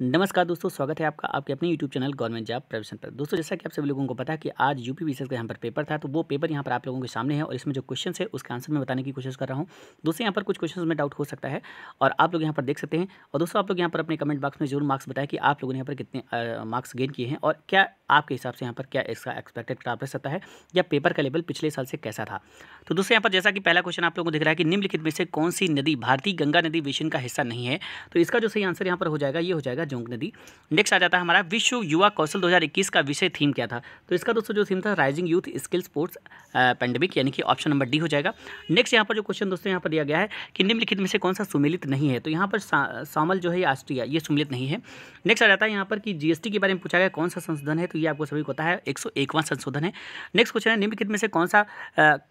नमस्कार दोस्तों स्वागत है आपका आपके अपने यूट्यूब चैनल गवर्नमेंट जॉब प्रवेशन पर दोस्तों जैसा कि आप सभी लोगों को पता है कि आज यूपी पी का यहाँ पर पेपर था तो वो पेपर यहाँ पर आप लोगों के सामने है और इसमें जो क्वेश्चन है उसके आंसर में बताने की कोशिश कर रहा हूँ दोस्तों यहाँ पर कुछ क्वेश्चन में डाउट हो सकता है और आप लोग यहाँ पर देख सकते हैं और दोस्तों आप लोग यहाँ पर अपने कमेंट बॉक्स में जरूर मार्क्स बताएं कि आप लोगों ने यहाँ पर कितने मार्क्स गेन किए हैं और क्या आपके हिसाब से यहाँ पर क्या इसका एक्सपेक्टेड रह सकता है या पेपर का लेवल पिछले साल से कैसा था तो दूसरे यहाँ पर जैसा कि पहला क्वेश्चन आप लोगों को दिख रहा है कि निम्नलिखित में से कौन सी नदी भारतीय गंगा नदी विशन का हिस्सा नहीं है तो इसका जो सही आंसर यहाँ पर हो जाएगा ये हो जाएगा जोंग नदी नेक्स्ट आ जाता है हमारा विश्व युवा कौशल दो का विषय थीम क्या था तो इसका दोस्तों जो थीम था rising youth skill sports pandemic यानी कि ऑप्शन नंबर डी हो जाएगा नेक्स्ट यहाँ पर जो क्वेश्चन दोस्तों यहाँ पर दिया गया है कि निम्नलिखित में से कौन सा सुमिलित नहीं है तो यहाँ पर सामल जो है ऑस्ट्रिया ये सुमिलित नहीं है नेक्स्ट आ जाता है यहाँ पर कि जीएसटी के बारे में पूछा गया कौन सा संशोधन है तो तो ये आपको सभी को पता है एक संशोधन है नेक्स्ट क्वेश्चन है निम्नलिखित में से कौन सा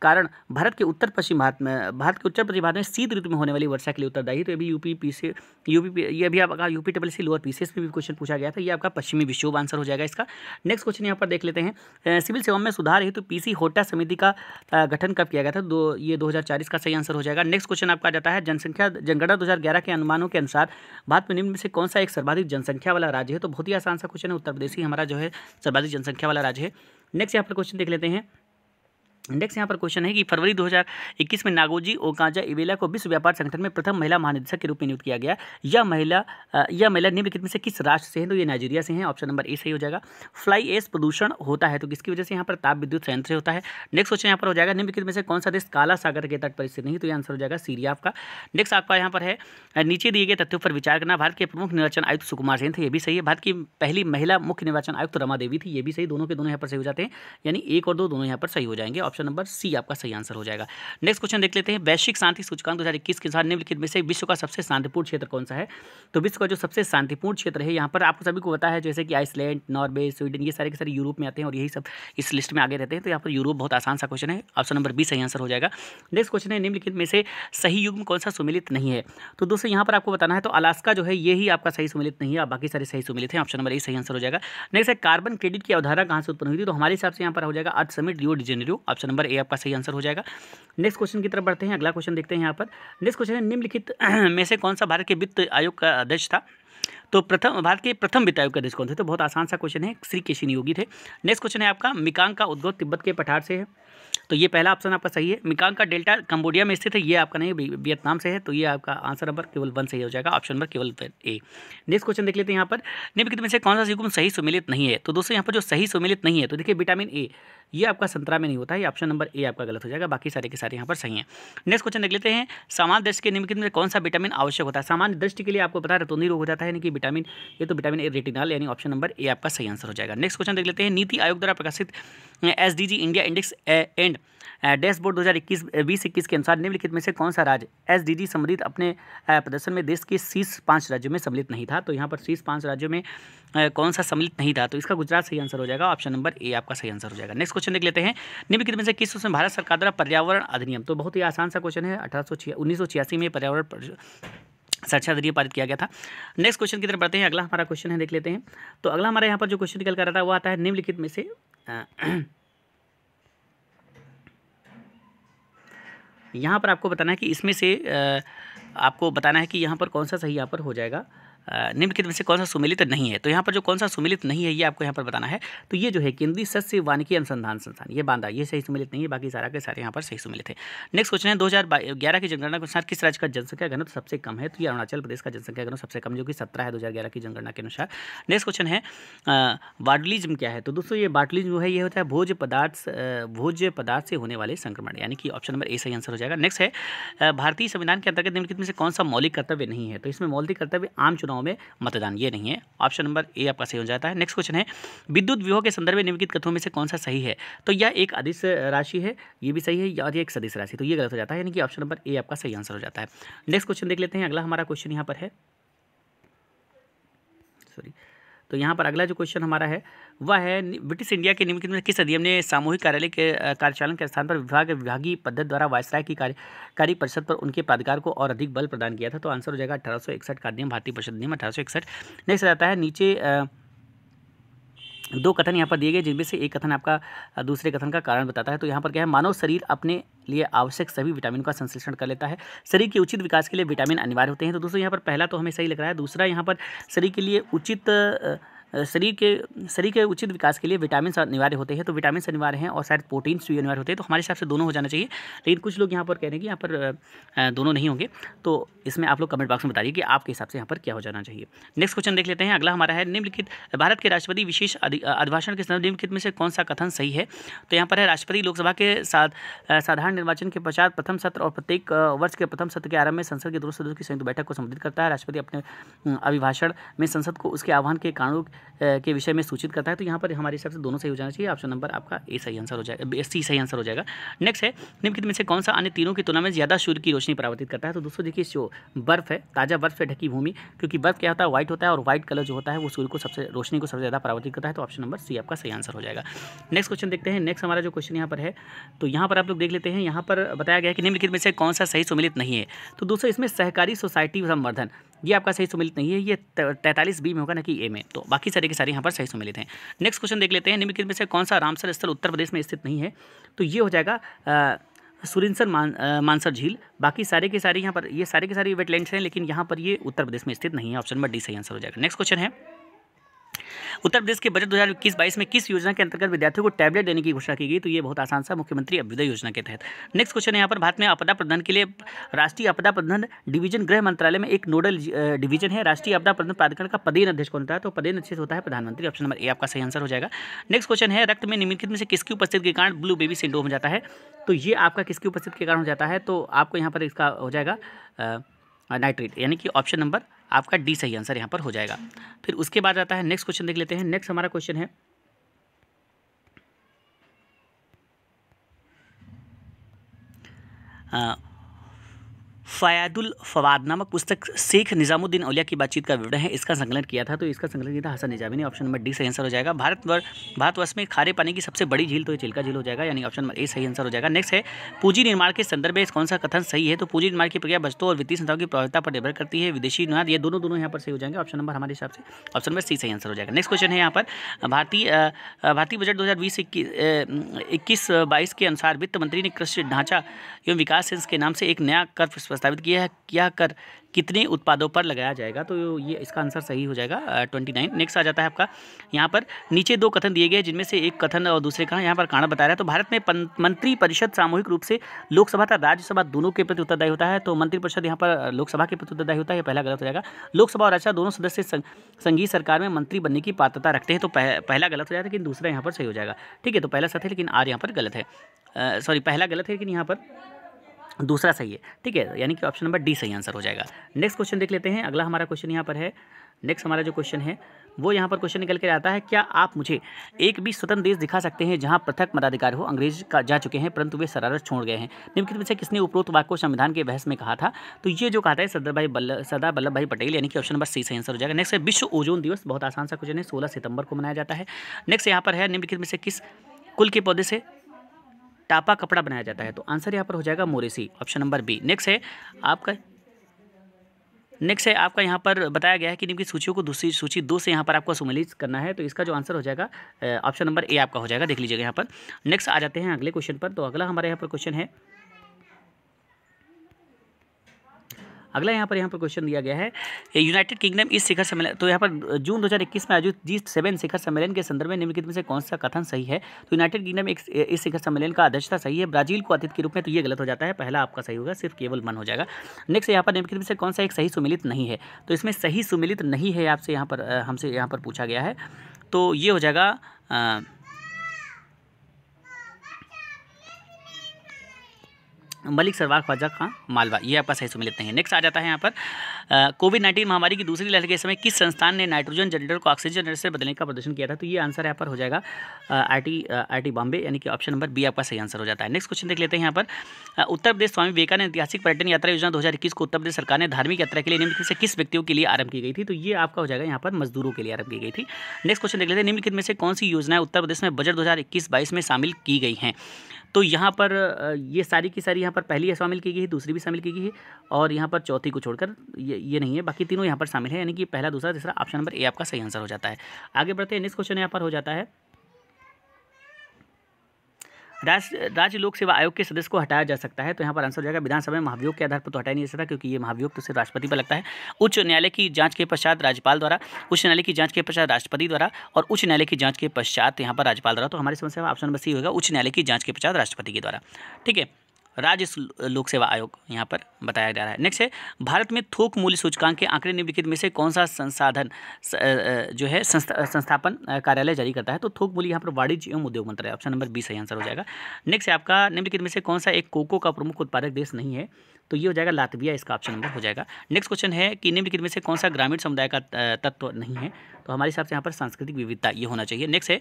कारण भारत के उत्तर पश्चिम भारत में भारत के उत्तर पश्चिम भारत में शीत ऋतु में होने वाली वर्षा के लिए उत्तरदायी तो ये भी यूपी पी से यूपी ये भी आपका यूपी टेबल से लोअर पीसीएस में भी क्वेश्चन पूछा गया था ये आपका पश्चिमी विश्व आंसर हो जाएगा इसका नेक्स्ट क्वेश्चन यहाँ पर देख लेते हैं सिविल सेवा में सुधार हेतु तो पीसी होटा समिति का गठन कब किया गया था दो ये दो का सही आंसर हो जाएगा नेक्स्ट क्वेश्चन आपका जाता है जनसंख्या जनगणना दो के अनुमानों के अनुसार भारत में निम्न में से कौन सा एक सर्वाधिक जनसंख्या वाला राज्य है तो बहुत ही आसान सा क्वेश्चन है उत्तर प्रदेश ही हमारा जो है सर्वाधिक जनसंख्या वाला राज्य है नेक्स्ट यहाँ पर क्वेश्चन देख लेते हैं इंडेक्स यहाँ पर क्वेश्चन है कि फरवरी 2021 में नागोजी ओकाजा इवेला को विश्व व्यापार संगठन में प्रथम महिला महानिदेशक के रूप में नियुक्त किया गया यह महिला यह महिला निम्नलिखित में से किस राष्ट्र से है तो ये नाइजीरिया से है ऑप्शन नंबर ए सही हो जाएगा फ्लाई एस प्रदूषण होता है तो किसकी वजह से यहाँ पर ताप विद्युत संयंत्र होता है नेक्स्ट क्वेश्चन यहाँ पर हो जाएगा निम्नलिखित में से कौन सा देश काला सागर के तट पर स्थित नहीं तो ये आंसर हो जाएगा सीरिया आपका नेक्स्ट आपका यहाँ पर है नीचे दिए गए तथ्यों पर विचार करना भारत के प्रमुख निर्वाचन आयुक्त सुकुमार सेन थे ये भी सही है भारत की पहली महिला मुख्य निर्वाचन आयुक्त रमा देवी थी ये भी सही दोनों के दोनों यहाँ पर सही हो जाते हैं यानी एक और दो दोनों यहाँ पर सही हो जाएंगे ऑप्शन नंबर सी आपका सही आंसर हो जाएगा नेक्स्ट क्वेश्चन देख लेते हैं वैश्विक शांति सूचकांक दो हज़ार इक्कीस के अनुसार निम्नलिखित में से विश्व का सबसे शांतिपूर्ण क्षेत्र कौन सा है तो विश्व का जो सबसे शांतिपूर्ण क्षेत्र है यहाँ पर आपको सभी को पता है जैसे कि आइसलैंड नॉर्वे स्वीडन ये सारे के सारे यूरोप में आते हैं और यही सब इस लिस्ट में आगे रहते हैं तो यहाँ पर यूरोप बहुत आसान सा क्वेश्चन है ऑप्शन नंबर बी सही आंसर हो जाएगा नेक्स्ट क्वेश्चन है निम्नलिखित में से सही युग कौन सा सुमिलित नहीं है तो दोस्तों यहाँ पर आपको बताना है तो अलास्का जो है ये ही आपका सही सुमिलित नहीं है बाकी सारे सही सुमिलित हैं ऑप्शन नंबर ए सही आंसर हो जाएगा नेक्स्ट है कार्बन क्रेडिट की अवधारणा कहाँ से उत्पन्न हुई थी तो हमारे हिसाब से यहाँ पर हो जाएगा earth summit Rio de Janeiro option option तो नंबर ए आपका सही आंसर हो जाएगा नेक्स्ट क्वेश्चन की तरफ बढ़ते हैं अगला क्वेश्चन देखते हैं यहाँ पर नेक्स्ट क्वेश्चन है निम्नलिखित में से कौन सा भारत के वित्त आयोग का अध्यक्ष था तो प्रथम भारत के प्रथम वित्त आयोग के अध्यक्ष कौन थे तो बहुत आसान सा क्वेश्चन है श्री केशिन योगी थे नेक्स्ट क्वेश्चन है आपका मिकांग का उद्भव तिब्बत के पठार से है तो ये पहला ऑप्शन आपका सही है मिकांग का डेल्टा कंबोडिया में स्थित है ये आपका नहीं वियतनाम से है तो ये आपका आंसर नंबर केवल वन सही हो जाएगा ऑप्शन नंबर केवल ए नेक्स्ट क्वेश्चन देख लेते हैं यहाँ पर निम्नलिखित में से कौन सा सीकुम सही सुमिलित नहीं है तो दोस्तों यहाँ पर जो सही सुमिलित नहीं है तो देखिए विटामिन ए ये आपका संतरा में नहीं होता है ऑप्शन नंबर ए आपका गलत हो जाएगा बाकी सारे के सारे यहाँ पर सही है नेक्स्ट क्वेश्चन देख लेते हैं सामान्य दृष्टि के निम्नलिखित में कौन सा विटामिन आवश्यक होता है सामान्य दृष्टि के लिए आपको पता है नहीं रोग हो जाता है यानी कि विटामिन ये तो विटामिन ए रेटिनाल यानी ऑप्शन नंबर ए आपका सही आंसर हो जाएगा नेक्स्ट क्वेश्चन देख लेते हैं नीति आयोग द्वारा प्रकाशित S India index and dashboard 2021 बीस इक्कीस के अनुसार निम्नलिखित में से कौन सा राज्य एस डी सम्मिलित अपने प्रदर्शन में देश के शीर्ष पाँच राज्यों में सम्मिलित नहीं था तो यहाँ पर शीर्ष पाँच राज्यों में कौन सा सम्मिलित नहीं था तो इसका गुजरात सही आंसर हो जाएगा ऑप्शन नंबर ए आपका सही आंसर हो जाएगा नेक्स्ट क्वेश्चन देख लेते हैं निम्नलिखित में से किस उसमें भारत सरकार द्वारा पर्यावरण अधिनियम तो बहुत ही आसान सा क्वेश्चन है अठारह में पर्यावरण शिक्षा जरिए पारित किया गया था नेक्स्ट क्वेश्चन की तरफ बढ़ते हैं अगला हमारा क्वेश्चन है देख लेते हैं तो अगला हमारे यहाँ पर जो क्वेश्चन निकल कर रहा था वो आता है निम्नलिखित में से यहाँ पर आपको बताना है कि इसमें से आपको बताना है कि यहाँ पर कौन सा सही यहाँ पर हो जाएगा निम्नलिखित में से कौन सा सुमिलित नहीं है तो यहाँ पर जो कौन सा सुमिलित नहीं है ये आपको यहाँ पर बताना है तो ये जो है केंद्रीय सस्य वानिकी अनुसंधान संस्थान ये बांदा ये सही सुमिलित नहीं है बाकी सारा के सारे यहाँ पर सही सुमिलित है नेक्स्ट क्वेश्चन है दो हज़ार की जनगणना के अनुसार किस राज्य का जनसंख्या घनत्व सबसे कम है तो ये अरुणाचल प्रदेश का जनसंख्या घनत्व सबसे कम जो कि सत्रह है दो की जनगणना के अनुसार नेक्स्ट क्वेश्चन है वाडलिज्म क्या है तो दोस्तों ये वाडलिज्म जो है ये होता है भोज पदार्थ भोज पदार्थ से होने वाले संक्रमण यानी कि ऑप्शन नंबर ए सही आंसर हो जाएगा नेक्स्ट है भारतीय संविधान के अंतर्गत निम्नलिखित में से कौन सा मौलिक कर्तव्य नहीं है तो इसमें मौलिक कर्तव्य आम चुनाव चुनाव में मतदान ये नहीं है ऑप्शन नंबर ए आपका सही हो जाता है नेक्स्ट क्वेश्चन है विद्युत विवाह के संदर्भ में निम्नलिखित कथों में से कौन सा सही है तो यह एक अधिस राशि है ये भी सही है या एक सदिश राशि तो ये गलत हो जाता है यानी कि ऑप्शन नंबर ए आपका सही आंसर हो जाता है नेक्स्ट क्वेश्चन देख लेते हैं अगला हमारा क्वेश्चन यहाँ पर है सॉरी तो यहाँ पर अगला जो क्वेश्चन हमारा है वह है ब्रिटिश इंडिया के निम्नलिखित में किस अधिनियम ने सामूहिक कार्यालय के कार्यचालन के स्थान पर विभाग विभागीय पद्धति द्वारा वायसराय की कार्यकारी परिषद पर उनके प्राधिकार को और अधिक बल प्रदान किया था तो आंसर हो जाएगा अठारह का अधिनियम भारतीय परिषद अधिनियम अठारह नेक्स्ट आता है नीचे दो कथन यहाँ पर दिए गए जिनमें से एक कथन आपका दूसरे कथन का कारण बताता है तो यहाँ पर क्या है मानव शरीर अपने लिए आवश्यक सभी विटामिन का संश्लेषण कर लेता है शरीर के उचित विकास के लिए विटामिन अनिवार्य होते हैं तो दोस्तों यहाँ पर पहला तो हमें सही लग रहा है दूसरा यहाँ पर शरीर के लिए उचित शरीर के शरीर के उचित विकास के लिए विटामिन अनिवार्य होते हैं तो विटामिन अनिवार्य हैं और शायद प्रोटीन्स भी अनिवार्य होते हैं तो हमारे हिसाब से दोनों हो जाना चाहिए लेकिन कुछ लोग यहाँ पर कह रहे हैं कि यहाँ पर दोनों नहीं होंगे तो इसमें आप लोग कमेंट बॉक्स में बताइए कि आपके हिसाब से यहाँ पर क्या हो जाना चाहिए नेक्स्ट क्वेश्चन देख लेते हैं अगला हमारा है निम्नलिखित भारत के राष्ट्रपति विशेष अभिभाषण के संदर्भ निम्नलिखित में से कौन सा कथन सही है तो यहाँ पर है राष्ट्रपति लोकसभा के साथ साधारण निर्वाचन के पश्चात प्रथम सत्र और प्रत्येक वर्ष के प्रथम सत्र के आरंभ में संसद के दोनों सदस्यों की संयुक्त बैठक को संबोधित करता है राष्ट्रपति अपने अभिभाषण में संसद को उसके आह्वान के कारणों के विषय में सूचित करता है तो यहाँ पर हमारे हिसाब से दोनों सही हो जाना चाहिए ऑप्शन नंबर आपका ए सही आंसर हो जाएगा सी सही आंसर हो जाएगा नेक्स्ट है निम्नलिखित में से कौन सा अन्य तीनों की तुलना में ज़्यादा सूर्य की रोशनी परावर्तित करता है तो दोस्तों देखिए जो बर्फ़ है ताज़ा बर्फ़ से ढकी भूमि क्योंकि बर्फ़ क्या होता है व्हाइट होता है और व्हाइट कलर जो होता है वो सूर्य को सबसे रोशनी को सबसे ज़्यादा परावर्तित करता है तो ऑप्शन नंबर सी आपका सही आंसर हो जाएगा नेक्स्ट क्वेश्चन देखते हैं नेक्स्ट हमारा जो क्वेश्चन यहाँ पर है तो यहाँ पर आप लोग देख लेते हैं यहाँ पर बताया गया कि निम्नलिखित में से कौन सा सही सुमिलित नहीं है तो दोस्तों इसमें सहकारी सोसाइटी संवर्धन ये आपका सही सुमिलित नहीं है ये तैंतालीस बी में होगा ना कि ए में तो बाकी सारे के सारे यहाँ पर सही सुमिलित हैं नेक्स्ट क्वेश्चन देख लेते हैं निम्नलिखित में से कौन सा रामसर स्थल उत्तर प्रदेश में स्थित नहीं है तो ये हो जाएगा सुरिंसर मान मानसर झील बाकी सारे के सारे यहाँ पर ये सारे के सारे वेटलैंड्स हैं लेकिन यहाँ पर ये उत्तर प्रदेश में स्थित नहीं है ऑप्शन नंबर डी सही आंसर हो जाएगा नेक्स्ट क्वेश्चन है उत्तर प्रदेश के बजट दो हज़ार इक्कीस बाईस में किस योजना के अंतर्गत विद्यार्थियों को टैबलेट देने की घोषणा की गई तो ये बहुत आसान सा मुख्यमंत्री अभ्युदय योजना के तहत नेक्स्ट क्वेश्चन यहाँ पर भारत में आपदा प्रबंधन के लिए राष्ट्रीय आपदा प्रबंधन डिवीजन गृह मंत्रालय में एक नोडल डिवीजन है राष्ट्रीय आपदा प्रबंधन प्राधिकरण का पदेन अध्यक्ष कौन होता है तो पदेन अध्यक्ष होता है प्रधानमंत्री ऑप्शन नंबर ए आपका सही आंसर हो जाएगा नेक्स्ट क्वेश्चन है रक्त में निम्नलिखित में से किसकी उपस्थिति के कारण ब्लू बेबी सिंडो हो जाता है तो ये आपका किसकी उपस्थिति के कारण हो जाता है तो आपको यहाँ पर इसका हो जाएगा नाइट्रेट यानी कि ऑप्शन नंबर आपका डी सही आंसर यहाँ पर हो जाएगा फिर उसके बाद आता है नेक्स्ट क्वेश्चन देख लेते हैं नेक्स्ट हमारा क्वेश्चन है आ, फ़यादुल फवाद नामक पुस्तक शेख निज़ामुद्दीन औलिया की बातचीत का विवरण है इसका संकलन किया था तो इसका संकलन किया था हसन निजामी ने ऑप्शन नंबर डी सही आंसर हो जाएगा भारत वर भारतवर्ष में खारे पानी की सबसे बड़ी झील तो चिल्का झील हो जाएगा यानी ऑप्शन नंबर ए सही आंसर हो जाएगा नेक्स्ट है पूंजी निर्माण के संदर्भ में कौन सा कथन सही है तो पूंजी निर्माण की प्रक्रिया बजटों और वित्तीय संस्थाओं की प्रभाविता पर निर्भर करती है विदेशी नुनाद ये दोनों दोनों यहाँ पर सही हो जाएंगे ऑप्शन नंबर हमारे हिसाब से ऑप्शन नंबर सी सही आंसर हो जाएगा नेक्स्ट क्वेश्चन है यहाँ पर भारतीय भारतीय बजट दो हज़ार बीस इक्कीस बाईस के अनुसार वित्त मंत्री ने कृषि ढांचा एवं विकास के नाम से एक नया कर प्रस्तावित किया है क्या कर कितने उत्पादों पर लगाया जाएगा तो ये इसका आंसर सही हो जाएगा ट्वेंटी नाइन नेक्स्ट आ जाता है आपका यहाँ पर नीचे दो कथन दिए गए जिनमें से एक कथन और दूसरे कहाँ यहाँ पर कारण बता रहा है तो भारत में मंत्री परिषद सामूहिक रूप से लोकसभा तथा राज्यसभा दोनों के प्रति उत्तरदायी होता है तो मंत्री परिषद यहाँ पर लोकसभा के प्रति उत्तरदायी होता है यह पहला गलत हो जाएगा लोकसभा और राज्यसभा दोनों सदस्य संघीय सरकार में मंत्री बनने की पात्रता रखते हैं तो पहला गलत हो जाएगा लेकिन दूसरा यहाँ पर सही हो जाएगा ठीक है तो पहला सत्य लेकिन आर यहाँ पर गलत है सॉरी पहला गलत है लेकिन यहाँ पर दूसरा सही है ठीक है यानी कि ऑप्शन नंबर डी सही आंसर हो जाएगा नेक्स्ट क्वेश्चन देख लेते हैं अगला हमारा क्वेश्चन यहाँ पर है नेक्स्ट हमारा जो क्वेश्चन है वो यहाँ पर क्वेश्चन निकल के आता है क्या आप मुझे एक भी स्वतंत्र देश दिखा सकते हैं जहाँ पृथक मताधिकार हो अंग्रेज का जा चुके हैं परंतु वे शरारत छोड़ गए हैं निम्नलिखित में से किसने उपरोक्त वाक्य को संविधान के बहस में कहा था तो ये जो कहा था सरदार भाई बल्ल सरदार वल्लभ भाई पटेल यानी कि ऑप्शन नंबर सी सही आंसर हो जाएगा नेक्स्ट है विश्व ओजोन दिवस बहुत आसान सा क्वेश्चन है सोलह सितंबर को मनाया जाता है नेक्स्ट यहाँ पर है निम्नलिखित में से किस कुल के पौधे से टापा कपड़ा बनाया जाता है तो आंसर यहाँ पर हो जाएगा मोरेसी ऑप्शन नंबर बी नेक्स्ट है आपका नेक्स्ट है आपका यहाँ पर बताया गया है कि निम्न की सूचियों को दूसरी सूची दो से यहाँ पर आपको सुमेलित करना है तो इसका जो आंसर हो जाएगा ऑप्शन नंबर ए आपका हो जाएगा देख लीजिएगा यहाँ पर नेक्स्ट आ जाते हैं अगले क्वेश्चन पर तो अगला हमारे यहाँ पर क्वेश्चन है अगला यहाँ पर यहाँ पर क्वेश्चन दिया गया है यूनाइटेड किंगडम इस शिखर सम्मेलन तो यहाँ पर जून 2021 में आयोजित जी सेवन शिखर सम्मेलन के संदर्भ में निम्नलिखित में से कौन सा कथन सही है तो यूनाइटेड किंगडम एक इस शिखर सम्मेलन का अध्यक्षता सही है ब्राजील को अतिथि के रूप में तो ये गलत हो जाता है पहला आपका सही होगा सिर्फ केवल मन हो जाएगा नेक्स्ट यहाँ पर निम्नलिखित में से कौन सा एक सही सुमिलित नहीं है तो इसमें सही सुमिलित नहीं है आपसे यहाँ पर हमसे यहाँ पर पूछा गया है तो ये हो जाएगा मलिक सरवार ख्वाजा खां मालवा ये आपका सही सुन लेते हैं नेक्स्ट आ जाता है यहाँ पर कोविड नाइन्टीन महामारी की दूसरी लहर के समय किस संस्थान ने नाइट्रोजन जनरेटर को ऑक्सीजन जनरेटर से बदलने का प्रदर्शन किया था तो ये आंसर यहाँ पर हो जाएगा I T I T Bombay यानी कि ऑप्शन नंबर बी आपका सही आंसर हो जाता है नेक्स्ट क्वेश्चन देख लेते हैं यहाँ पर उत्तर प्रदेश स्वामी विवेकानंद ऐतिहासिक पर्यटन यात्रा योजना दो को उत्तर प्रदेश सरकार ने धार्मिक यात्रा के लिए निम्नलिखित से किस व्यक्तियों के लिए आरंभ की गई थी तो ये आपका हो जाएगा यहाँ पर मजदूरों के लिए आरंभ की गई थी नेक्स्ट क्वेश्चन देख लेते हैं निम्नलिखित में से कौन सी योजनाएं उत्तर प्रदेश में बजट दो हज़ार में शामिल की गई हैं तो यहाँ पर ये सारी की सारी यहाँ पर पहली शामिल की गई है दूसरी भी शामिल की गई है और यहाँ पर चौथी को छोड़कर ये ये नहीं है बाकी तीनों यहाँ पर शामिल है यानी कि पहला दूसरा तीसरा ऑप्शन नंबर ए आपका सही आंसर हो जाता है आगे बढ़ते हैं नेक्स्ट क्वेश्चन यहाँ पर हो जाता है राज्य राज्य लोक सेवा आयोग के सदस्य को हटाया जा सकता है तो यहाँ पर आंसर हो जाएगा विधानसभा में महाभियोग के आधार पर तो हटाया नहीं जा सकता क्योंकि ये महाभियोग तो सिर्फ राष्ट्रपति पर लगता है उच्च न्यायालय की जांच के पश्चात राज्यपाल द्वारा उच्च न्यायालय की जांच के पश्चात राष्ट्रपति द्वारा और उच्च न्यायालय की जाँच के पश्चात यहाँ पर राज्यपाल द्वारा तो हमारी समस्या ऑप्शन बस ही होगा उच्च न्यायालय की जाँच के पश्चात राष्ट्रपति के द्वारा ठीक है राज्य लोक सेवा आयोग यहाँ पर बताया जा रहा है नेक्स्ट है भारत में थोक मूल्य सूचकांक के आंकड़े निम्नलिखित में से कौन सा संसाधन जो है संस्था, संस्थापन कार्यालय जारी करता है तो थोक मूल्य यहाँ पर वाणिज्य एवं उद्योग मंत्रालय ऑप्शन नंबर बी सही आंसर हो जाएगा नेक्स्ट है आपका निम्नलिखित में से कौन सा एक कोको का प्रमुख उत्पादक देश नहीं है तो ये हो जाएगा लातविया इसका ऑप्शन नंबर हो जाएगा नेक्स्ट क्वेश्चन है कि निम्नलिखित में से कौन सा ग्रामीण समुदाय का तत्व नहीं है तो हमारे हिसाब से यहाँ पर सांस्कृतिक विविधता ये होना चाहिए नेक्स्ट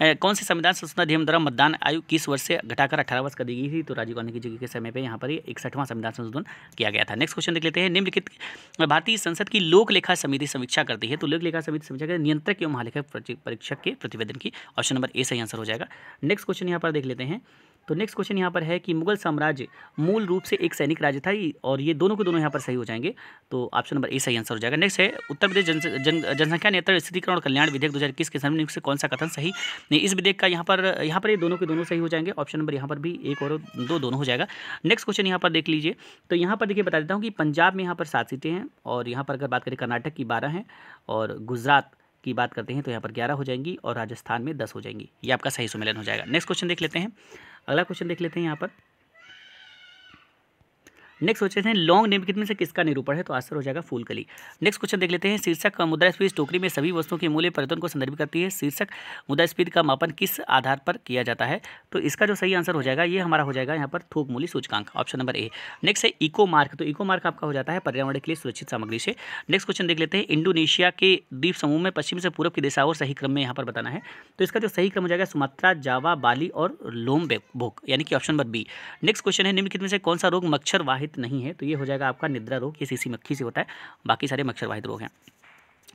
है कौन से संविधान संशोधन अधिनियम द्वारा मतदान आयु किस वर्ष से घटाकर अठारह वर्ष कर दी गई थी तो राजीव गांधी जी के समय पर यहाँ पर इकसठवां संविधान संशोधन किया गया था नेक्स्ट क्वेश्चन देख लेते हैं निम्नलिखित भारतीय संसद की लोक लेखा समिति समीक्षा करती है तो लोक लेखा समिति समीक्षा करें नियंत्रक एवं महालेखा परीक्षक के प्रतिवेदन की ऑप्शन नंबर ए सही आंसर हो जाएगा नेक्स्ट क्वेश्चन यहाँ पर देख लेते हैं तो नेक्स्ट क्वेश्चन यहाँ पर है कि मुगल साम्राज्य मूल रूप से एक सैनिक राज्य था और ये दोनों के दोनों यहाँ पर सही हो जाएंगे तो ऑप्शन नंबर ए सही आंसर हो जाएगा नेक्स्ट है उत्तर प्रदेश जन, जनसंख्या नियंत्रण स्थितिकरण और कल्याण विधेयक दो के सामने से कौन सा कथन सही नहीं इस विधेयक का यहाँ पर यहाँ पर ये दोनों के दोनों सही हो जाएंगे ऑप्शन नंबर यहाँ पर भी एक और दो दोनों हो जाएगा नेक्स्ट क्वेश्चन यहाँ पर देख लीजिए तो यहाँ पर देखिए बता देता हूँ कि पंजाब में यहाँ पर सात सीटें हैं और यहाँ पर अगर बात करें कर्नाटक की बारह हैं और गुजरात की बात करते हैं तो यहाँ पर ग्यारह हो जाएंगी और राजस्थान में दस हो जाएंगी ये आपका सही सुमेलन हो जाएगा नेक्स्ट क्वेश्चन देख लेते हैं अगला क्वेश्चन देख लेते हैं यहाँ पर नेक्स्ट क्वेश्चन है लॉन्ग नेम से किसका निरूपण है तो आंसर हो जाएगा फूल कली नेक्स्ट क्वेश्चन देख लेते हैं शीर्षक मुद्रास्फीति टोकरी में सभी वस्तुओं के मूल्य परिवर्तन को संदर्भित करती है शीर्षक मुद्रास्फीति का मापन किस आधार पर किया जाता है तो इसका जो सही आंसर हो जाएगा ये हमारा हो जाएगा यहाँ पर थोक मूल्य सूचकांक ऑप्शन नंबर ए नेक्स्ट है इको मार्क तो इको मार्क आपका हो जाता है पर्यावरण के लिए सुरक्षित सामग्री से नेक्स्ट क्वेश्चन देख लेते हैं इंडोनेशिया के द्वीप समूह में पश्चिम से पूर्व की दिशा और सही क्रम में यहाँ पर बताना है तो इसका जो सही क्रम हो जाएगा सुमात्रा जावा बाली और लोम यानी कि option number B next question है निम्नलिखित में से कौन सा रोग मच्छर वाहित संक्रमित नहीं है तो ये हो जाएगा आपका निद्रा रोग ये सीसी मक्खी से होता है बाकी सारे मच्छरवाहित रोग हैं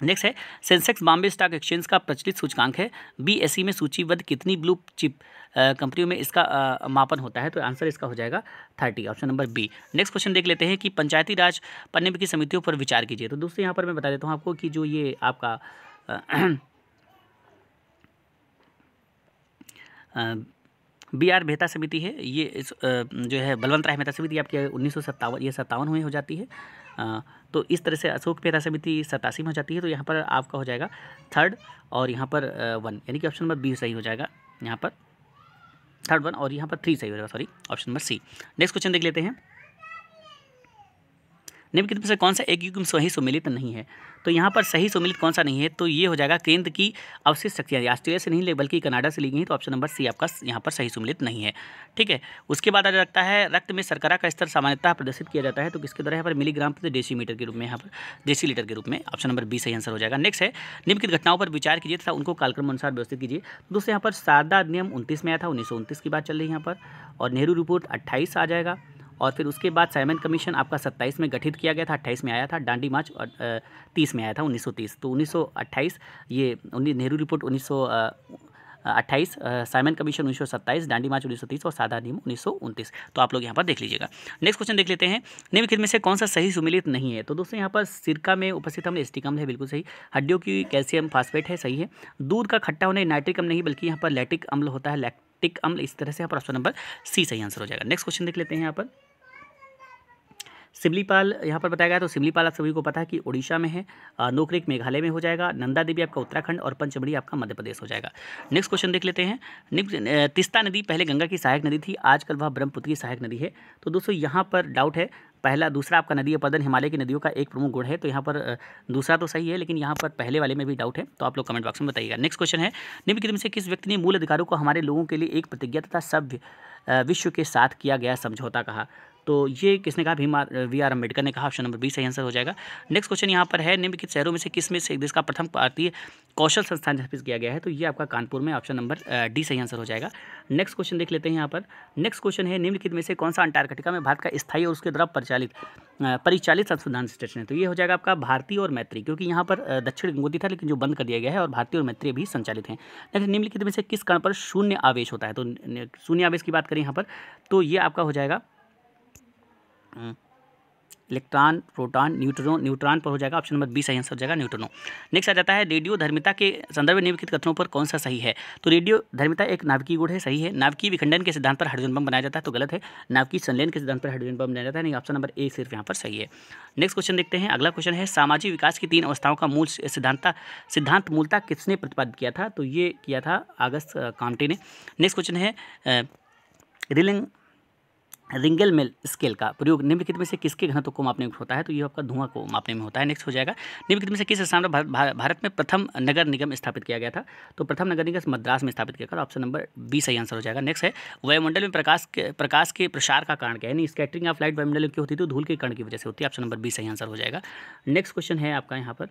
नेक्स्ट है सेंसेक्स बॉम्बे स्टॉक एक्सचेंज का प्रचलित सूचकांक है बीएसई e में सूचीबद्ध कितनी ब्लू चिप कंपनियों में इसका आ, मापन होता है तो आंसर इसका हो जाएगा thirty option number B next question देख लेते हैं कि पंचायती राज पन्ने की समितियों पर विचार कीजिए तो दोस्तों यहाँ पर मैं बता देता हूँ आपको कि जो ये आपका आ, आ, बी आर मेहता समिति है ये इस जो है बलवंत राय मेहता समिति आपकी उन्नीस सौ सत्तावन ये सत्तावन में हो जाती है तो इस तरह से अशोक मेहता समिति सतासी में हो जाती है तो यहाँ पर आपका हो जाएगा थर्ड और यहाँ पर वन यानी कि ऑप्शन नंबर बी सही हो जाएगा यहाँ पर थर्ड वन और यहाँ पर थ्री सही हो जाएगा sorry option number C next question देख लेते हैं निम्नलिखित में से कौन सा एक युग्म सही सुमिलित नहीं है तो यहाँ पर सही सुमिलित कौन सा नहीं है तो ये हो जाएगा केंद्र की अवशिष्ट शक्तियाँ ऑस्ट्रेलिया से नहीं बल्कि कनाडा से ली गई तो ऑप्शन नंबर सी आपका यहाँ पर सही सुमिलित नहीं है ठीक है उसके बाद आ जाता है रक्त में सरकारा का स्तर सामान्यतः प्रदर्शित किया जाता है तो किसके द्वारा यहाँ पर मिलीग्राम प्रति मीटर के रूप में यहाँ पर देसी लीटर के रूप में ऑप्शन नंबर बी सही आंसर हो जाएगा नेक्स्ट है निम्नलिखित घटनाओं पर विचार कीजिए तथा उनको कालक्रम अनुसार व्यवस्थित कीजिए दोस्तों यहाँ पर शारदा अधिनियम उनतीस में आया था उन्नीस की बात चल रही है यहाँ पर और नेहरू रिपोर्ट अट्ठाईस आ जाएगा और फिर उसके बाद साइमन कमीशन आपका सत्ताईस में गठित किया गया था अट्ठाईस में आया था डांडी मार्च और तीस में आया था 1930 तो 1928 ये नेहरू रिपोर्ट उन्नीस अट्ठाईस साइमन कमीशन उन्नीस सौ सत्ताईस डांडी मार्च उन्नीस सौ तीस और साधा नियम उन्नीस सौ उनतीस तो आप लोग यहाँ पर देख लीजिएगा नेक्स्ट क्वेश्चन देख लेते हैं निम्नलिखित में से कौन सा सही सुमिलित नहीं है तो दोस्तों यहाँ पर सिरका में उपस्थित हमने स्टिकम है बिल्कुल सही हड्डियों की कैल्शियम फास्फेट है सही है दूध का खट्टा होने नाइट्रिक अम्ल नहीं बल्कि यहाँ पर लैक्टिक अम्ल होता है लैक्टिक अम्ल इस तरह से यहाँ पर ऑप्शन नंबर सी सही आंसर हो जाएगा नेक्स्ट क्वेश्चन देख लेते हैं यहाँ पर सिमलीपाल यहाँ पर बताया गया तो सिमलीपाल आप सभी को पता है कि उड़ीसा में है नोकरिक मेघालय में हो जाएगा नंदा देवी आपका उत्तराखंड और पंचमढ़ी आपका मध्य प्रदेश हो जाएगा नेक्स्ट क्वेश्चन देख लेते हैं तिस्ता नदी पहले गंगा की सहायक नदी थी आजकल वह ब्रह्मपुत्र की सहायक नदी है तो दोस्तों यहाँ पर डाउट है पहला दूसरा आपका नदी अपरदन हिमालय की नदियों का एक प्रमुख गुण है तो यहाँ पर दूसरा तो सही है लेकिन यहाँ पर पहले वाले में भी डाउट है तो आप लोग कमेंट बॉक्स में बताइएगा नेक्स्ट क्वेश्चन है निम्नलिखित में से किस व्यक्ति ने मूल अधिकारों को हमारे लोगों के लिए एक प्रतिज्ञा तथा सभ्य विश्व के साथ किया गया समझौता कहा तो ये किसने कहा भीम वी आर अम्बेडकर ने कहा ऑप्शन नंबर बी सही आंसर हो जाएगा नेक्स्ट क्वेश्चन यहाँ पर है निम्नलिखित शहरों में से किस में से देश का प्रथम भारतीय कौशल संस्थान स्थापित किया गया है तो ये आपका कानपुर में ऑप्शन नंबर डी सही आंसर हो जाएगा नेक्स्ट क्वेश्चन देख लेते हैं यहाँ पर नेक्स्ट क्वेश्चन है निम्नलिखित में से कौन सा अंटार्कटिका में भारत का स्थायी और उसके द्वारा परिचालित परिचालित संशोधन स्टेशन है तो ये हो जाएगा आपका भारतीय और मैत्री क्योंकि यहाँ पर दक्षिण गंगोती था लेकिन जो बंद कर दिया गया है और भारतीय और मैत्री भी संचालित हैं नेक्स्ट निम्नलिखित में से किस कण पर शून्य आवेश होता है तो शून्य आवेश की बात करें यहाँ पर तो ये आपका हो जाएगा इलेक्ट्रॉन प्रोटॉन न्यूट्रॉन न्यूट्रॉन पर हो जाएगा ऑप्शन नंबर बी सही आंसर हो जाएगा न्यूट्रॉन नेक्स्ट आ जाता है रेडियो धर्मिता के संदर्भ में निम्नलिखित कथनों पर कौन सा सही है तो रेडियो धर्मिता एक नाभिकीय गुण है सही है नाभिकीय विखंडन के सिद्धांत पर हाइड्रोजन बम बनाया जाता है तो गलत है नाभिकीय संलयन के सिद्धांत पर हाइड्रोजन बम बनाया जाता है नहीं ऑप्शन नंबर ए सिर्फ यहाँ पर सही है नेक्स्ट क्वेश्चन देखते हैं अगला क्वेश्चन है सामाजिक विकास की तीन अवस्थाओं का मूल सिद्धांत सिद्धांत मूलता किसने प्रतिपादित किया था तो ये किया था अगस्त कामटे ने नेक्स्ट क्वेश्चन है रिलिंग रिंगल मेल स्केल का प्रयोग निम्नलिखित में से किसके घनत्व को मापने में होता है तो ये आपका धुआं को मापने में होता है नेक्स्ट हो जाएगा निम्नलिखित में से किस स्थान पर भारत में प्रथम नगर निगम स्थापित किया गया था तो प्रथम नगर निगम मद्रास में स्थापित किया था ऑप्शन नंबर बी सही आंसर हो जाएगा नेक्स्ट है वायुमंडल में प्रकाश के प्रकाश के प्रसार का कारण क्या है स्कैटरिंग ऑफ लाइट वायुमंडल में क्यों होती है तो धूल के कण की वजह से होती है ऑप्शन नंबर बी सही आंसर हो जाएगा नेक्स्ट क्वेश्चन है आपका यहाँ पर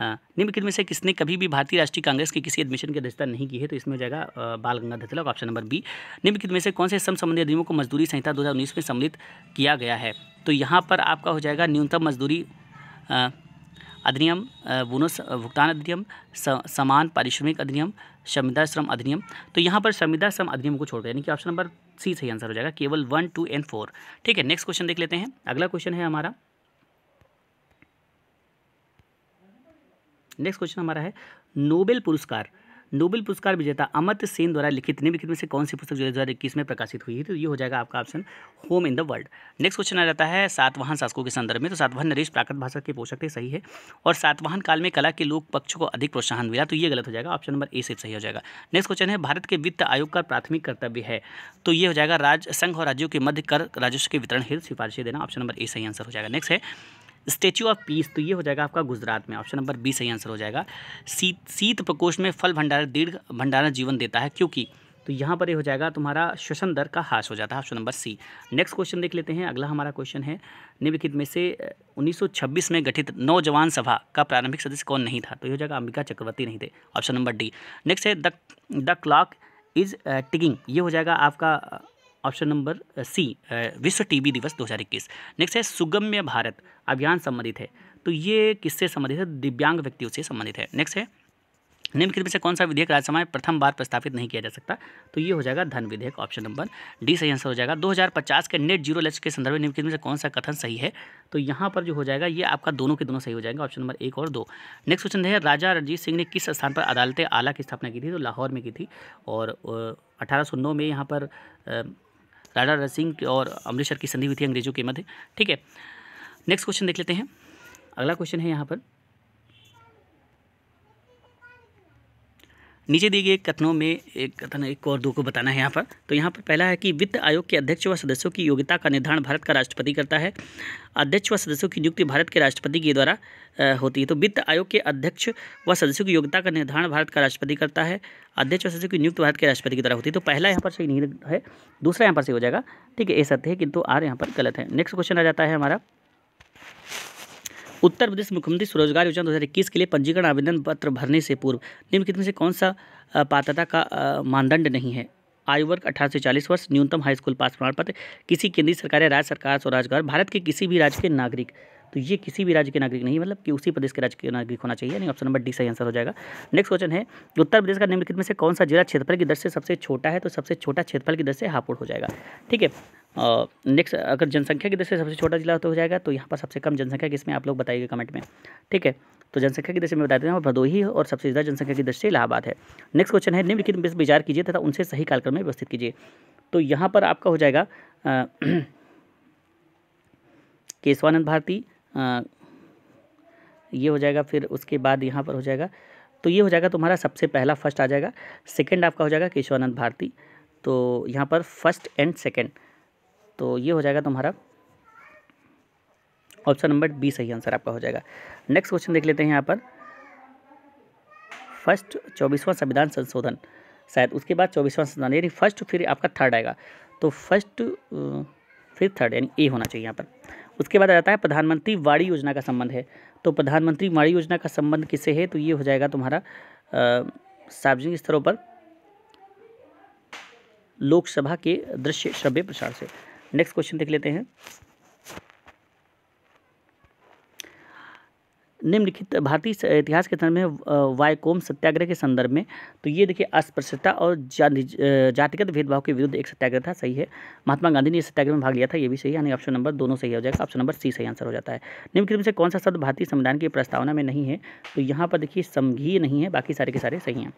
निम्नलिखित में से किसने कभी भी भारतीय राष्ट्रीय कांग्रेस के किसी एडमिशन की अध्यक्षता नहीं की है तो इसमें हो जाएगा Bal Gangadhar Tilak option number B निम्नलिखित में से कौन से श्रम संबंधी अधिनियमों को मजदूरी संहिता दो में सम्मिलित किया गया है तो यहाँ पर आपका हो जाएगा न्यूनतम मजदूरी अधिनियम बोनस भुगतान अधिनियम समान पारिश्रमिक अधिनियम संविदा श्रम अधिनियम तो यहाँ पर संविदा श्रम अधिनियम को छोड़कर यानी कि ऑप्शन नंबर सी सही आंसर हो जाएगा केवल वन टू एंड फोर ठीक है नेक्स्ट क्वेश्चन देख लेते हैं अगला क्वेश्चन है हमारा नेक्स्ट क्वेश्चन हमारा है नोबेल पुरस्कार नोबेल पुरस्कार विजेता अमित सेन द्वारा लिखित निम्नलिखित में से कौन सी पुस्तक जो हज़ार इक्कीस में प्रकाशित हुई है तो ये हो जाएगा आपका option home in the world next question आ जाता है सातवाहन शासकों के संदर्भ में तो सातवाहन नरेश प्राकृत भाषा के पोषक थे सही है और सातवाहन काल में कला के लोक पक्ष को अधिक प्रोत्साहन मिला तो ये गलत हो जाएगा ऑप्शन नंबर ए से सही हो जाएगा नेक्स्ट क्वेश्चन है भारत के वित्त आयोग का प्राथमिक कर्तव्य है तो ये हो जाएगा राज संघ और राज्यों के मध्य कर राजस्व के वितरण हेतु सिफारिशें देना ऑप्शन नंबर ए सही आंसर हो जाएगा नेक्स्ट है स्टेच्यू ऑफ पीस तो ये हो जाएगा आपका गुजरात में ऑप्शन नंबर बी सही आंसर हो जाएगा शीत शीत प्रकोष्ठ में फल भंडारण दीर्घ भंडारण जीवन देता है क्योंकि तो यहाँ पर ये यह हो जाएगा तुम्हारा श्वसन दर का हास हो जाता है option number C next question देख लेते हैं अगला हमारा क्वेश्चन है निम्नलिखित में से 1926 में गठित नौजवान सभा का प्रारंभिक सदस्य कौन नहीं था तो ये हो जाएगा अंबिका चक्रवर्ती नहीं थे ऑप्शन नंबर डी नेक्स्ट है the the clock is ticking ये हो जाएगा आपका ऑप्शन नंबर सी विश्व टीबी दिवस 2021 नेक्स्ट है सुगम्य भारत अभियान संबंधित है तो ये किससे संबंधित है दिव्यांग व्यक्तियों से संबंधित है नेक्स्ट है निम्नलिखित में से कौन सा विधेयक राज्यसभा में प्रथम बार प्रस्तावित नहीं किया जा सकता तो ये हो जाएगा धन विधेयक ऑप्शन नंबर डी सही आंसर हो जाएगा 2050 के नेट जीरो लक्ष्य के संदर्भ में निम्नलिखित में से कौन सा कथन सही है तो यहाँ पर जो हो जाएगा ये आपका दोनों के दोनों सही हो जाएंगे ऑप्शन नंबर एक और दो नेक्स्ट क्वेश्चन है राजा रणजीत सिंह ने किस स्थान पर अदालतें आला की स्थापना की थी तो लाहौर में की थी और अठारह में यहाँ पर राणा सिंह और अमृतसर की संधि हुई थी अंग्रेजों के मध्य ठीक है नेक्स्ट क्वेश्चन देख लेते हैं अगला क्वेश्चन है यहाँ पर नीचे दिए गए कथनों में एक कथन एक और दो को बताना है यहाँ पर तो यहाँ पर पहला है कि वित्त आयोग के अध्यक्ष व सदस्यों की योग्यता का निर्धारण भारत का राष्ट्रपति करता है अध्यक्ष व सदस्यों की नियुक्ति भारत के राष्ट्रपति के द्वारा होती है तो वित्त आयोग के अध्यक्ष व सदस्यों की योग्यता का निर्धारण भारत का राष्ट्रपति करता है अध्यक्ष व सदस्यों की नियुक्ति भारत के राष्ट्रपति की द्वारा होती है तो पहला यहाँ पर सही नहीं है दूसरा यहाँ पर सही हो जाएगा ठीक है ऐसा सत्य है किंतु आर यहाँ पर गलत है नेक्स्ट क्वेश्चन आ जाता है हमारा उत्तर प्रदेश मुख्यमंत्री स्वरोजगार योजना इक्कीस के लिए पंजीकरण आवेदन पत्र भरने से पूर्व निम्नलिखित में से कौन सा पात्रता का मानदंड नहीं है आयु वर्ग अठारह से चालीस वर्ष न्यूनतम हाई स्कूल पास प्रमाण पत्र किसी केंद्रीय सरकार या राज्य सरकार स्वरोजगार भारत के किसी भी राज्य के नागरिक तो ये किसी भी राज्य के नागरिक नहीं मतलब कि उसी प्रदेश के राज्य के नागरिक होना चाहिए यानी ऑप्शन नंबर डी सही आंसर हो जाएगा नेक्स्ट क्वेश्चन है उत्तर प्रदेश का निम्नलिखित में से कौन सा जिला क्षेत्रफल की दर से सबसे छोटा है तो सबसे छोटा क्षेत्रफल की दर से हापुड़ हो जाएगा ठीक है नेक्स्ट अगर जनसंख्या की दर से सबसे छोटा जिला तो हो जाएगा तो यहाँ पर सबसे कम जनसंख्या किसमें आप लोग बताइएगा कमेंट में ठीक है तो जनसंख्या की दृष्टि में बताते हैं भदोही और सबसे ज़्यादा जनसंख्या की दृष्टि इलाहाबाद है नेक्स्ट क्वेश्चन है निम्नलिखित विचार कीजिए तथा उनसे सही कालक्रम में व्यवस्थित कीजिए तो यहाँ पर आपका हो जाएगा केशवानंद भारती आ, ये हो जाएगा फिर उसके बाद यहाँ पर हो जाएगा तो ये हो जाएगा तुम्हारा सबसे पहला फर्स्ट आ जाएगा सेकंड आपका हो जाएगा केशवानंद भारती तो यहाँ पर फर्स्ट एंड सेकंड तो ये हो जाएगा तुम्हारा ऑप्शन नंबर बी सही आंसर आपका हो जाएगा नेक्स्ट क्वेश्चन देख लेते हैं यहाँ पर फर्स्ट चौबीसवां संविधान संशोधन शायद उसके बाद चौबीसवां संविधान यानी फर्स्ट फिर आपका थर्ड आएगा तो फर्स्ट फिर थर्ड यानी ए होना चाहिए यहाँ पर उसके बाद आ जाता है प्रधानमंत्री वाड़ी योजना का संबंध है तो प्रधानमंत्री वाड़ी योजना का संबंध किससे है तो ये हो जाएगा तुम्हारा सार्वजनिक स्तरों पर लोकसभा के दृश्य श्रव्य प्रसार से नेक्स्ट क्वेश्चन देख लेते हैं निम्नलिखित भारतीय इतिहास के संदर्भ में वायकोम सत्याग्रह के संदर्भ में तो ये देखिए अस्पृश्यता और जातिगत भेदभाव के विरुद्ध एक सत्याग्रह था सही है महात्मा गांधी ने इस सत्याग्रह में भाग लिया था ये भी सही यानी ऑप्शन नंबर दोनों सही हो जाएगा ऑप्शन नंबर सी सही आंसर हो जाता है निम्नलिखित में से कौन सा शब्द भारतीय संविधान की प्रस्तावना में नहीं है तो यहाँ पर देखिए समझी नहीं है बाकी सारे के सारे सही हैं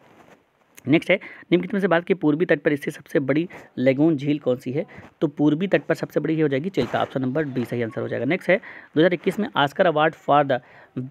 नेक्स्ट है निम्नलिखित में से बात की पूर्वी तट पर इससे सबसे बड़ी लेगून झील कौन सी है तो पूर्वी तट पर सबसे बड़ी ये हो जाएगी चिल्का ऑप्शन नंबर बी सही आंसर हो जाएगा नेक्स्ट है 2021 में Oscar award for the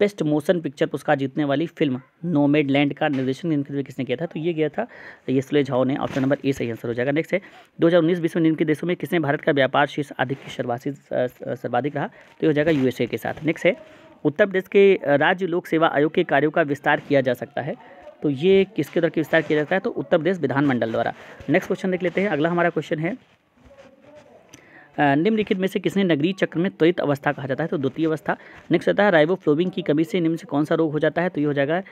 best motion picture पुरस्कार जीतने वाली फिल्म नोमेड लैंड का निर्देशन निम्नलिखित में किसने किया था तो ये किया था यसले झाओ ने ऑप्शन नंबर ए सही आंसर हो जाएगा नेक्स्ट है दो हज़ार उन्नीस बीस में निम्नलिखित देशों में किसने भारत का व्यापार शीर्ष अधिक सर्वाधिक रहा तो ये हो जाएगा यूएसए के साथ नेक्स्ट है उत्तर प्रदेश के राज्य लोक सेवा आयोग के कार्यों का विस्तार किया जा सकता है तो ये किसके द्वारा विस्तार किया जाता है तो उत्तर प्रदेश विधानमंडल द्वारा नेक्स्ट क्वेश्चन देख लेते हैं अगला हमारा क्वेश्चन है निम्नलिखित में से किसने नगरीय चक्र में त्वरित अवस्था कहा जाता है तो द्वितीय अवस्था नेक्स्ट आता है राइबोफ्लोविन की कमी से निम्न से कौन सा रोग हो जाता है तो ये हो जाएगा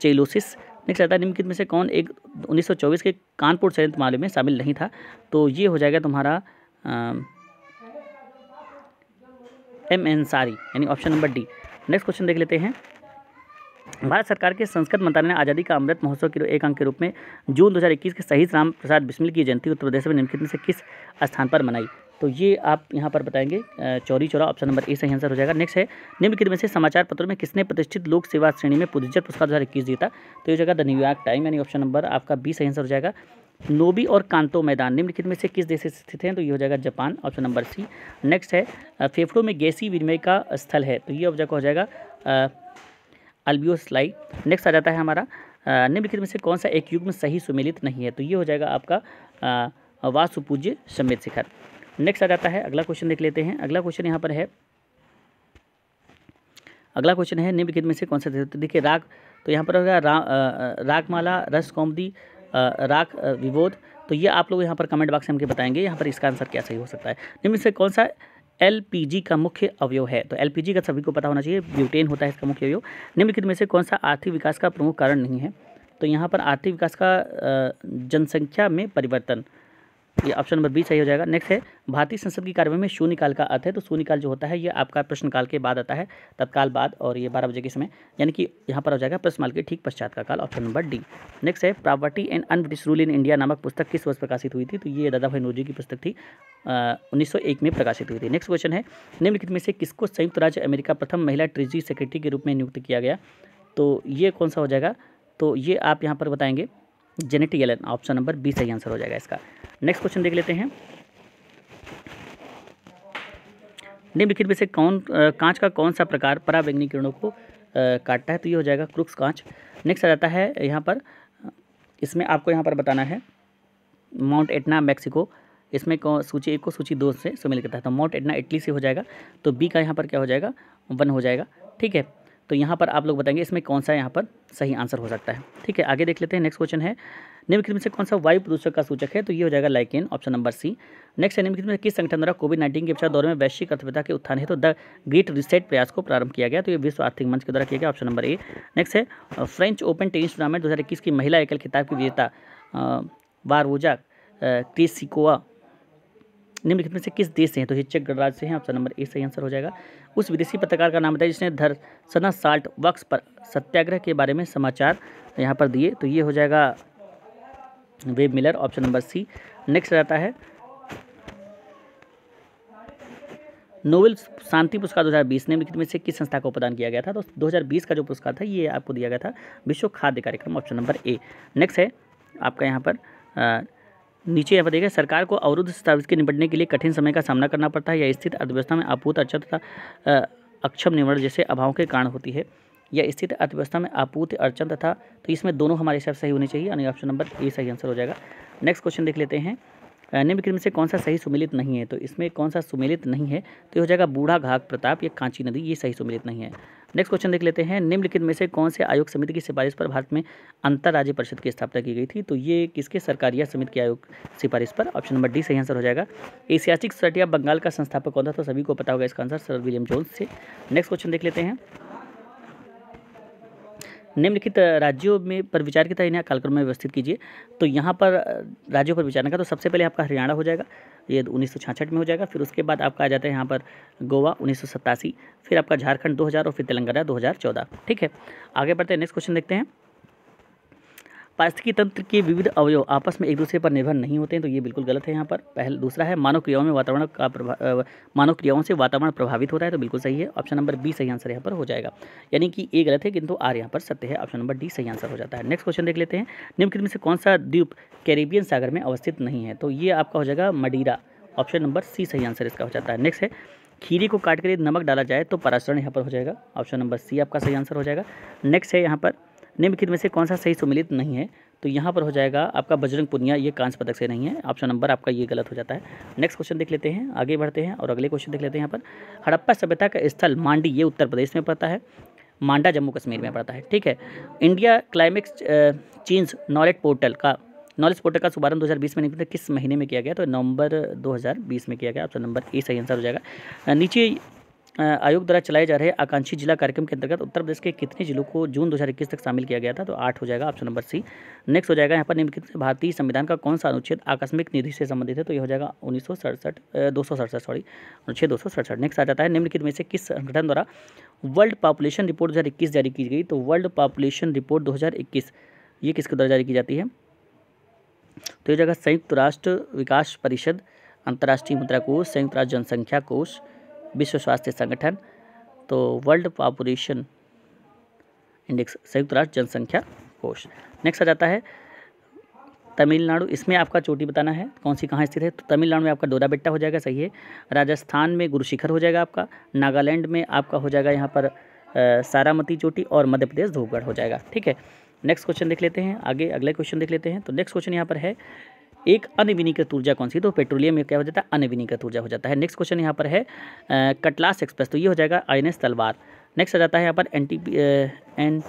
चेलोसिस नेक्स्ट आता है निम्नलिखित में से कौन एक 1924 के कानपुर संयंत्र मामले में शामिल नहीं था तो ये हो जाएगा तुम्हारा एम सारी यानी option number D next question देख लेते हैं भारत सरकार के संस्कृत मंत्रालय ने आज़ादी का अमृत महोत्सव के एक अंक के रूप में जून 2021 के शहीद राम प्रसाद बिस्मिल की जयंती उत्तर प्रदेश में निम्नलिखित में से किस स्थान पर मनाई तो ये आप यहाँ पर बताएंगे Chauri Chaura option number A सही आंसर हो जाएगा नेक्स्ट है निम्नलिखित में से समाचार पत्रों में किसने प्रतिष्ठित लोक सेवा श्रेणी में पुदुचर पुरस्कार दो जीता तो ये जगह द न्यूयॉर्क टाइम यानी ऑप्शन नंबर आपका बी सही आंसर हो जाएगा नोबी और कांतो मैदान निम्नलिखित में से किस देश स्थित हैं तो ये हो जाएगा Japan option number C next है फेफड़ों में गैसी विनिमय का स्थल है तो ये ऑब्जेक्ट हो जाएगा अल्बियोसलाई नेक्स्ट आ जाता है हमारा निम्नलिखित में से कौन सा एक युग्म सही सुमेलित नहीं है तो ये हो जाएगा आपका वासुपूज्य सम्मित शिखर नेक्स्ट आ जाता है अगला क्वेश्चन देख लेते हैं अगला क्वेश्चन यहाँ पर है अगला क्वेश्चन है निम्नलिखित में से कौन सा देखिए राग तो यहाँ पर होगा रा, रागमाला रस कौमदी राग विबोध तो ये आप लोग यहाँ पर कमेंट बॉक्स में हमके बताएंगे यहाँ पर इसका आंसर क्या सही हो सकता है निम्न से कौन सा एलपीजी का मुख्य अवयव है तो एलपीजी का सभी को पता होना चाहिए ब्यूटेन होता है इसका मुख्य अवयव निम्नलिखित में से कौन सा आर्थिक विकास का प्रमुख कारण नहीं है तो यहाँ पर आर्थिक विकास का जनसंख्या में परिवर्तन ये ऑप्शन नंबर बी सही हो जाएगा नेक्स्ट है भारतीय संसद की कार्यवाही में शून्यकाल का अर्थ है तो शून्यकाल जो होता है ये आपका प्रश्नकाल के बाद आता है तत्काल बाद और ये बारह बजे के समय यानी कि यहाँ पर हो जाएगा प्रश्नकाल के ठीक पश्चात का काल ऑप्शन नंबर डी नेक्स्ट है property and British rule in India नामक पुस्तक किस वर्ष प्रकाशित हुई थी तो ये दादा भाई नोजी की पुस्तक थी उन्नीस में प्रकाशित हुई थी नेक्स्ट क्वेश्चन है निम्नलिखित में से किसको संयुक्त राज्य अमेरिका प्रथम महिला ट्रेजरी सेक्रेटरी के रूप में नियुक्त किया गया तो ये कौन सा हो जाएगा तो ये आप यहाँ पर बताएंगे Janet Yellen option number B सही आंसर हो जाएगा इसका नेक्स्ट क्वेश्चन देख लेते हैं निम्नलिखित में से कौन कांच का कौन सा प्रकार पराबैंगनी किरणों को काटता है तो ये हो जाएगा क्रुक्स कांच नेक्स्ट आ जाता है यहाँ पर इसमें आपको यहाँ पर बताना है माउंट एटना मैक्सिको इसमें सूची एक को सूची दो से सुमेल करता है तो माउंट एटना इटली से हो जाएगा तो बी का यहाँ पर क्या हो जाएगा वन हो जाएगा ठीक है तो यहाँ पर आप लोग बताएंगे इसमें कौन सा यहाँ पर सही आंसर हो सकता है ठीक है आगे देख लेते हैं नेक्स्ट क्वेश्चन है निम्नलिखित में से कौन सा वायु प्रदूषक का सूचक है तो ये हो जाएगा lichen option number C next है निम्नलिखित में किस संगठन द्वारा कोविड नाइन्टीन के उपचार दौर में वैश्विक अर्थव्यवस्था के उत्थान है तो द ग्रेट रिसेट प्रयास को प्रारंभ किया गया तो ये विश्व आर्थिक मंच के द्वारा किया गया ऑप्शन नंबर ए नेक्स्ट है फ्रेंच ओपन टेनिस टूर्नामेंट दो हज़ार इक्कीस की महिला एकल खिताब की विजेता वारवोजा क्रिसिकोआ निम्नलिखित में से किस देश से हैं तो हिचक गणराज से हैं ऑप्शन नंबर ए सही आंसर हो जाएगा उस विदेशी पत्रकार का नाम बताया जिसने धरसना साल्ट वक्स पर सत्याग्रह के बारे में समाचार यहाँ पर दिए तो ये हो जाएगा Webb Miller option number C next रहता है नोबेल शांति पुरस्कार 2020 निम्नलिखित में से किस संस्था को प्रदान किया गया था तो 2020 का जो पुरस्कार था ये आपको दिया गया था विश्व खाद्य कार्यक्रम ऑप्शन नंबर ए नेक्स्ट है आपका यहाँ पर नीचे यहाँ पर देखिए सरकार को अवरुद्ध स्थापित के निपटने के लिए कठिन समय का सामना करना पड़ता है या स्थित अर्थव्यवस्था में आपूर्त अच्छा तथा अक्षम निर्माण जैसे अभाव के कारण होती है या स्थित अर्थव्यवस्था में आपूर्ति अर्चन तथा तो इसमें दोनों हमारे हिसाब सही होने चाहिए यानी ऑप्शन नंबर ए सही आंसर हो जाएगा नेक्स्ट क्वेश्चन देख लेते हैं निम्न में से कौन सा सही सुमिलित नहीं है तो इसमें कौन सा सुमिलित नहीं है तो ये हो जाएगा बूढ़ा घाक प्रताप या कांची नदी ये सही सुमिलित नहीं है नेक्स्ट क्वेश्चन देख लेते हैं निम्नलिखित में से कौन से आयोग समिति की सिफारिश पर भारत में अंतर्राज्य परिषद की स्थापना की गई थी तो ये किसके या समिति के आयोग सिफारिश पर ऑप्शन नंबर डी सही आंसर हो जाएगा एशियाटिक सोसाइटी बंगाल का संस्थापक कौन था तो सभी को पता होगा इसका आंसर सर विलियम जोन्स से नेक्स्ट क्वेश्चन देख लेते हैं निम्नलिखित राज्यों में पर विचार की तरह इन्हें कालक्रम में व्यवस्थित कीजिए तो यहाँ पर राज्यों पर विचार का तो सबसे पहले आपका हरियाणा हो जाएगा ये उन्नीस में हो जाएगा फिर उसके बाद आपका आ जाता है यहाँ पर गोवा उन्नीस फिर आपका झारखंड 2000 और फिर तेलंगाना 2014 ठीक है आगे बढ़ते हैं नेक्स्ट क्वेश्चन देखते हैं पारिस्थिकी तंत्र के विविध अवयव आपस में एक दूसरे पर निर्भर नहीं होते हैं तो ये बिल्कुल गलत है यहाँ पर पहले दूसरा है मानव क्रियाओं में वातावरण का प्रभाव मानव क्रियाओं से वातावरण प्रभावित होता है तो बिल्कुल सही है ऑप्शन नंबर बी सही आंसर यहाँ पर हो जाएगा यानी कि ए गलत है किंतु आर यहाँ पर सत्य है ऑप्शन नंबर डी सही आंसर हो जाता है नेक्स्ट क्वेश्चन देख लेते हैं निम्नलिखित में से कौन सा द्वीप कैरेबियन सागर में अवस्थित नहीं है तो ये आपका हो जाएगा मडीरा ऑप्शन नंबर सी सही आंसर इसका हो जाता है नेक्स्ट है खीरी को काट कर नमक डाला जाए तो पराशरण यहाँ पर हो जाएगा ऑप्शन नंबर सी आपका सही आंसर हो जाएगा नेक्स्ट है यहाँ पर निम्नलिखित में से कौन सा सही सुमिलित नहीं है तो यहाँ पर हो जाएगा आपका बजरंग पुनिया ये कांस पदक से नहीं है ऑप्शन नंबर आपका ये गलत हो जाता है नेक्स्ट क्वेश्चन देख लेते हैं आगे बढ़ते हैं और अगले क्वेश्चन देख लेते हैं यहाँ पर हड़प्पा सभ्यता का स्थल मांडी ये उत्तर प्रदेश में पड़ता है मांडा जम्मू कश्मीर में पड़ता है ठीक है India climax change knowledge portal का नॉलेज पोर्टल का शुभारंभ बीस में निकलता किस महीने में किया गया तो नवंबर बीस में किया गया ऑप्शन नंबर ए सही आंसर हो जाएगा नीचे आयोग द्वारा चलाए जा रहे आकांक्षी जिला कार्यक्रम के अंतर्गत उत्तर प्रदेश के कितने जिलों को जून 2021 तक शामिल किया गया था तो आठ हो जाएगा ऑप्शन नंबर सी नेक्स्ट हो जाएगा यहाँ पर निम्नलिखित भारतीय संविधान का कौन सा अनुच्छेद आकस्मिक निधि से संबंधित है तो यह हो जाएगा उन्नीस सौ सड़सठ दो सौ सड़सठ सॉरी अनुच्छेद दो सौ सड़सठ नेक्स्ट आ जाता है निम्नलिखित में से किस संगठन द्वारा वर्ल्ड पॉपुलेशन रिपोर्ट दो जारी की गई तो वर्ल्ड पॉपुलेशन रिपोर्ट दो ये किसके द्वारा जारी की जाती है तो ये जगह संयुक्त राष्ट्र विकास परिषद अंतर्राष्ट्रीय मुद्रा कोष संयुक्त राष्ट्र जनसंख्या कोष विश्व स्वास्थ्य संगठन तो वर्ल्ड पॉपुलेशन इंडेक्स संयुक्त राष्ट्र जनसंख्या कोष नेक्स्ट आ जाता है तमिलनाडु इसमें आपका चोटी बताना है कौन सी कहाँ स्थित है तो तमिलनाडु में आपका डोराबेट्टा हो जाएगा सही है राजस्थान में गुरुशिखर हो जाएगा आपका नागालैंड में आपका हो जाएगा यहाँ पर सारामती चोटी और मध्य प्रदेश धूपगढ़ हो जाएगा ठीक है नेक्स्ट क्वेश्चन देख लेते हैं आगे अगले क्वेश्चन देख लेते हैं तो नेक्स्ट क्वेश्चन यहाँ पर है एक अनविनीकृत ऊर्जा कौन सी तो पेट्रोलियम में क्या हो जाता है अनविनीकृत ऊर्जा हो जाता है नेक्स्ट क्वेश्चन यहाँ पर है कटलास एक्सप्रेस तो ये हो जाएगा आई तलवार नेक्स्ट आ जाता है यहाँ पर एन टी एन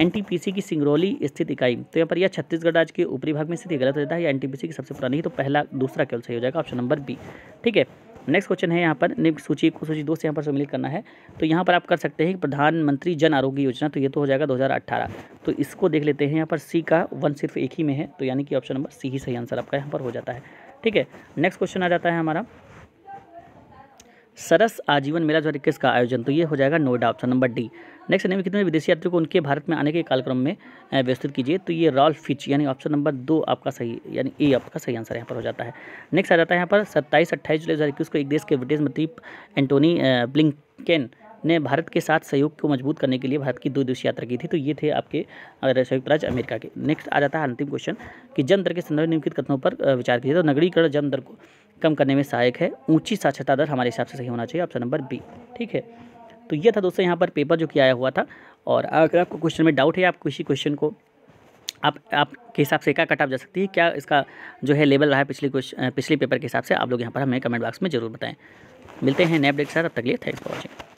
एनटीपीसी की सिंगरौली स्थित इकाई तो यहाँ पर यह छत्तीसगढ़ राज्य के ऊपरी भाग में स्थित गलत हो जाता है या एनटीपीसी की सबसे पुरानी तो पहला दूसरा केवल सही हो जाएगा ऑप्शन नंबर बी ठीक है नेक्स्ट क्वेश्चन है यहाँ पर निम्न सूची को सूची दो से यहाँ पर सम्मिलित करना है तो यहाँ पर आप कर सकते हैं प्रधानमंत्री जन आरोग्य योजना तो ये तो हो जाएगा 2018 तो इसको देख लेते हैं यहाँ पर सी का वन सिर्फ एक ही में है तो यानी कि ऑप्शन नंबर सी ही सही आंसर आपका यहाँ पर हो जाता है ठीक है नेक्स्ट क्वेश्चन आ जाता है हमारा सरस आजीवन मेला दो हज़ार का आयोजन तो ये हो जाएगा Noida option number D next name कितने विदेशी यात्रियों को उनके भारत में आने के कालक्रम में व्यवस्थित कीजिए तो ये रॉल फिच यानी ऑप्शन नंबर दो आपका सही यानी ए आपका सही आंसर यहाँ पर हो जाता है नेक्स्ट आ जाता है यहाँ पर सत्ताईस अट्ठाईस जुलाई दो को एक देश के विदेश मंत्री एंटोनी ब्लिंकेन ने भारत के साथ सहयोग को मजबूत करने के लिए भारत की दो दिवसीय यात्रा की थी तो ये थे आपके संयुक्त राज्य अमेरिका के नेक्स्ट आ जाता है अंतिम क्वेश्चन कि जन दर के संदर्भ निम्नलिखित कथनों पर विचार कीजिए तो नगरीकरण जन दर को कम करने में सहायक है ऊंची साक्षरता दर हमारे हिसाब से सही होना चाहिए ऑप्शन नंबर बी ठीक है तो ये था दोस्तों यहाँ पर पेपर जो कि आया हुआ था और अगर आपको क्वेश्चन में डाउट है आप किसी क्वेश्चन को आप आपके हिसाब से क्या कट आप जा सकती है क्या इसका जो है लेवल रहा है पिछले क्वेश्चन पिछले पेपर के हिसाब से आप लोग यहाँ पर हमें कमेंट बॉक्स में जरूर बताएं मिलते हैं नए अपडेट के साथ अब तक लिए थैंक्स फॉर वॉचिंग